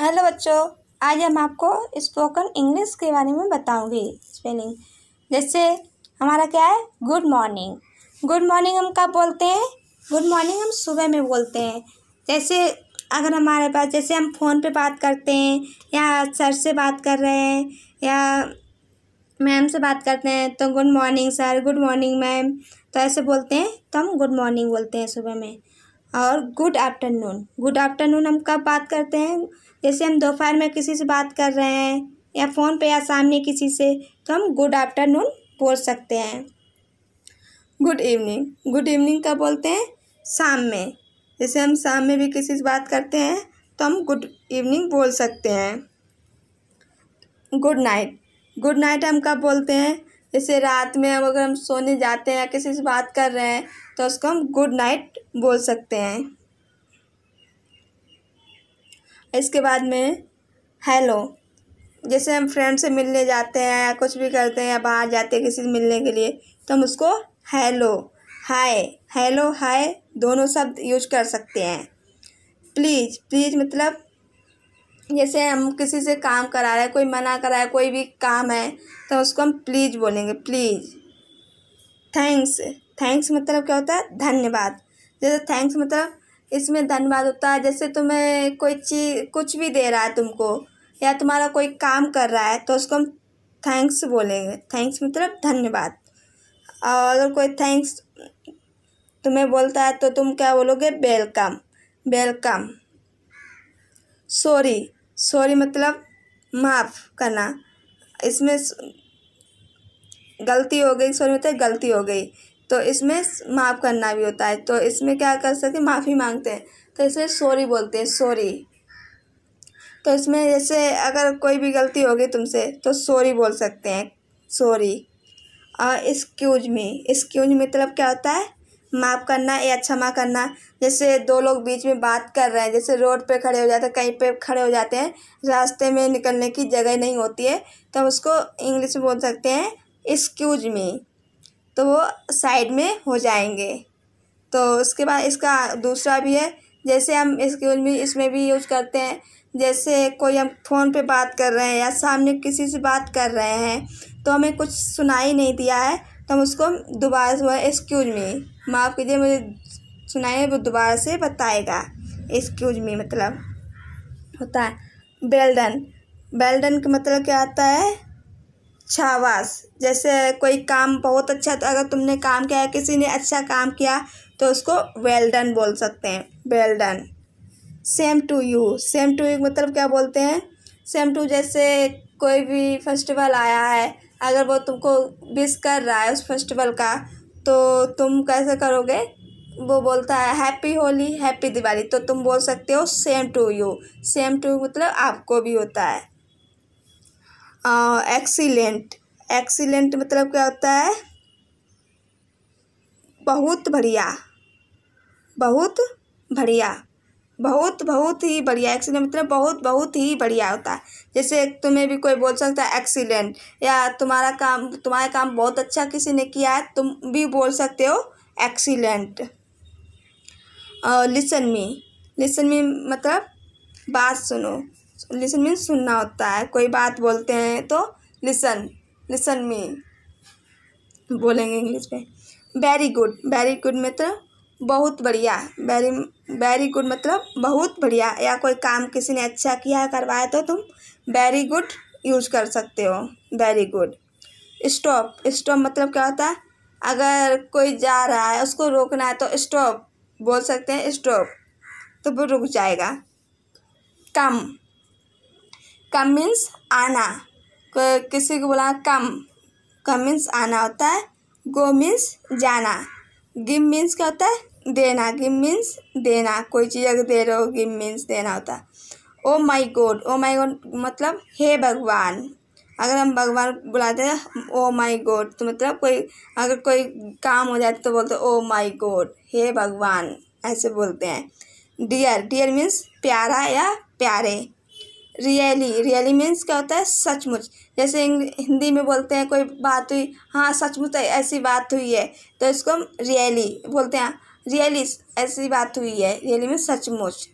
hello बच्चों आज हम आपको स्पोकन इंग्लिश के बारे में बताऊंगी स्पेलिंग जैसे हमारा क्या है गुड मॉर्निंग गुड मॉर्निंग हम कब बोलते हैं गुड मॉर्निंग हम सुबह में बोलते हैं जैसे अगर हमारे पास जैसे हम फ़ोन पे बात करते हैं या सर से बात कर रहे हैं या मैम से बात करते हैं तो good morning sir good morning ma'am तो ऐसे बोलते हैं तो हम गुड मॉर्निंग बोलते हैं सुबह में और गुड आफ्टरनून गुड आफ्टरनून हम कब बात करते हैं जैसे हम दोपहर में किसी से बात कर रहे हैं या फ़ोन पे या सामने किसी से तो हम गुड आफ्टरनून बोल सकते हैं गुड इवनिंग गुड इवनिंग कब बोलते हैं शाम में जैसे हम शाम में भी किसी से बात करते हैं तो हम गुड इवनिंग बोल सकते हैं गुड नाइट गुड नाइट हम कब बोलते हैं जैसे रात में हम अगर हम सोने जाते हैं या किसी से बात कर रहे हैं तो उसको हम गुड नाइट बोल सकते हैं इसके बाद में हेलो जैसे हम फ्रेंड से मिलने जाते हैं या कुछ भी करते हैं या बाहर जाते हैं किसी से मिलने के लिए तो हम उसको हेलो हाय हेलो हाय दोनों शब्द यूज कर सकते हैं प्लीज़ प्लीज़ मतलब जैसे हम किसी से काम करा रहे हैं कोई मना करा है कोई भी काम है तो उसको हम प्लीज बोलेंगे प्लीज थैंक्स थैंक्स मतलब क्या होता है धन्यवाद जैसे थैंक्स मतलब इसमें धन्यवाद होता है जैसे तुम्हें कोई चीज कुछ भी दे रहा है तुमको या तुम्हारा कोई काम कर रहा है तो उसको हम थैंक्स बोलेंगे थैंक्स मतलब धन्यवाद और अगर कोई थैंक्स तुम्हें बोलता है तो तुम क्या बोलोगे वेलकम वेलकम सॉरी सॉरी मतलब माफ़ करना इसमें गलती हो गई सॉरी मतलब गलती हो गई तो इसमें माफ़ करना भी होता है तो इसमें क्या कर सकते माफ़ी मांगते हैं तो इसमें सॉरी बोलते हैं सॉरी तो इसमें जैसे अगर कोई भी गलती हो गई तुमसे तो सॉरी बोल सकते हैं सॉरी और एक्सक्यूज मी एक्सक्यूज मतलब क्या होता है माफ़ करना या अच्छा क्षमा करना जैसे दो लोग बीच में बात कर रहे हैं जैसे रोड पे खड़े हो जाते हैं कहीं पे खड़े हो जाते हैं रास्ते में निकलने की जगह नहीं होती है तो हम उसको इंग्लिश में बोल सकते हैं एक्सक्यूज मी तो वो साइड में हो जाएंगे तो उसके बाद इसका दूसरा भी है जैसे हम एक्सक्यूज मी इसमें भी यूज करते हैं जैसे कोई हम फ़ोन पर बात कर रहे हैं या सामने किसी से बात कर रहे हैं तो हमें कुछ सुनाई नहीं दिया है तो हम उसको दोबारा एक्सक्यूज मी माफ़ कीजिए मुझे सुनाइए वो दोबारा से बताएगा एक्सक्यूज मी मतलब होता है बेल्डन बेल्डन का मतलब क्या आता है छावास जैसे कोई काम बहुत अच्छा तो अगर तुमने काम किया किसी ने अच्छा काम किया तो उसको वेल्डन बोल सकते हैं well done same to you same to you मतलब क्या बोलते हैं सेम टू जैसे कोई भी फेस्टिवल आया है अगर वो तुमको विश कर रहा है उस फेस्टिवल का तो तुम कैसे करोगे वो बोलता है हैप्पी होली हैप्पी दिवाली तो तुम बोल सकते हो same to you same to मतलब आपको भी होता है एक्सीलेंट एक्सीलेंट मतलब क्या होता है बहुत बढ़िया बहुत बढ़िया बहुत बहुत ही बढ़िया एक्सीलेंट मतलब बहुत बहुत ही बढ़िया होता है जैसे तुम्हें भी कोई बोल सकता है एक्सीलेंट या तुम्हारा काम तुम्हारा काम बहुत अच्छा किसी ने किया है तुम भी बोल सकते हो एक्सीलेंट और लिसन मी लिसन मी मतलब बात सुनो लिसन मीन सुनना होता है कोई बात बोलते हैं तो लिसन लिसन मी बोलेंगे इंग्लिश में वेरी गुड वेरी गुड मित्र बहुत बढ़िया वेरी वेरी गुड मतलब बहुत बढ़िया या कोई काम किसी ने अच्छा किया करवाया तो तुम वेरी गुड यूज़ कर सकते हो वेरी गुड स्टॉप स्टॉप मतलब क्या होता है अगर कोई जा रहा है उसको रोकना है तो स्टॉप बोल सकते हैं स्टॉप तो वो रुक जाएगा कम कम मीन्स आना किसी को बोला कम कम मीन्स आना होता है गो मीन्स जाना गिव मीन्स क्या होता है देना गिव मीन्स देना कोई चीज़ अगर दे रहे हो गिव मीन्स देना होता है ओ माई गोड ओ माई गोड मतलब हे भगवान अगर हम भगवान बुलाते हैं ओ माई गोड तो मतलब कोई अगर कोई काम हो जाता तो बोलते ओ माई गोड हे भगवान ऐसे बोलते हैं डियर डियर मीन्स प्यारा या प्यारे रियली रियली मीन्स क्या होता है सचमुच जैसे हिंदी में बोलते हैं कोई बात हुई हाँ सचमुच ऐसी बात हुई है तो इसको हम रियली बोलते हैं रियली ऐसी बात हुई है रियली मीन्स सचमुच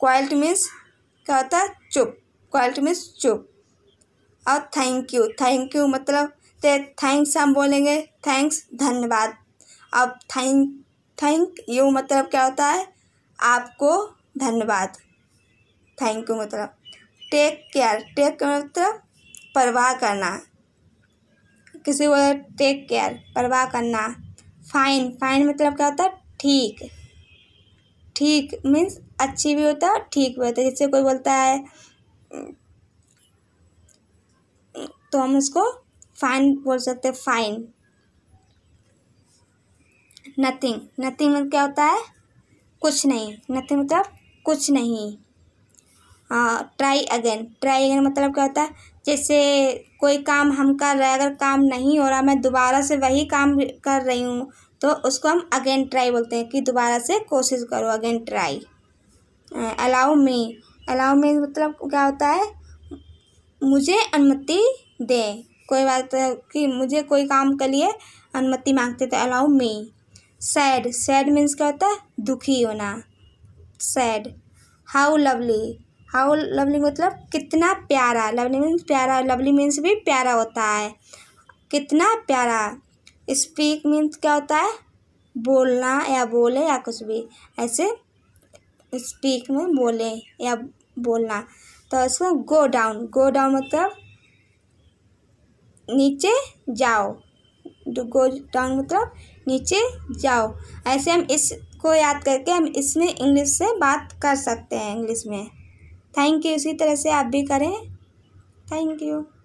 क्वाइट मीन्स क्या होता है चुप क्वाइट मीन्स चुप और थैंक यू थैंक यू मतलब ते थैंक्स हम बोलेंगे थैंक्स धन्यवाद अब थैंक थैंक यू मतलब क्या होता है आपको धन्यवाद थैंक यू मतलब टेक केयर टेक मतलब परवाह करना किसी को टेक केयर परवाह करना फाइन फाइन मतलब क्या होता है ठीक ठीक मीन्स अच्छी भी होता है ठीक भी होता है जैसे कोई बोलता है तो हम उसको फाइन बोल सकते हैं फाइन नथिंग नथिंग मतलब क्या होता है कुछ नहीं नथिंग मतलब कुछ नहीं ट्राई अगेन ट्राई अगेन मतलब क्या होता है जैसे कोई काम हम कर रहे हैं अगर काम नहीं हो रहा मैं दोबारा से वही काम कर रही हूँ तो उसको हम अगेन ट्राई बोलते हैं कि दोबारा से कोशिश करो again try allow me allow me मतलब क्या होता है मुझे अनुमति दें कोई बात कि मुझे कोई काम के लिए अनुमति मांगते थे allow me sad sad means क्या होता है दुखी होना sad how lovely how lovely मतलब कितना प्यारा लवली मीन्स प्यारा लवली मीन्स भी प्यारा होता है कितना प्यारा स्पीक मीन्स क्या होता है बोलना या बोले या कुछ भी ऐसे स्पीक में बोले या बोलना तो इसको गो डाउन गो डाउन मतलब नीचे जाओ गो डाउन मतलब नीचे जाओ ऐसे हम इसको याद करके हम इसमें इंग्लिश से बात कर सकते हैं इंग्लिश में थैंक यू इसी तरह से आप भी करें थैंक यू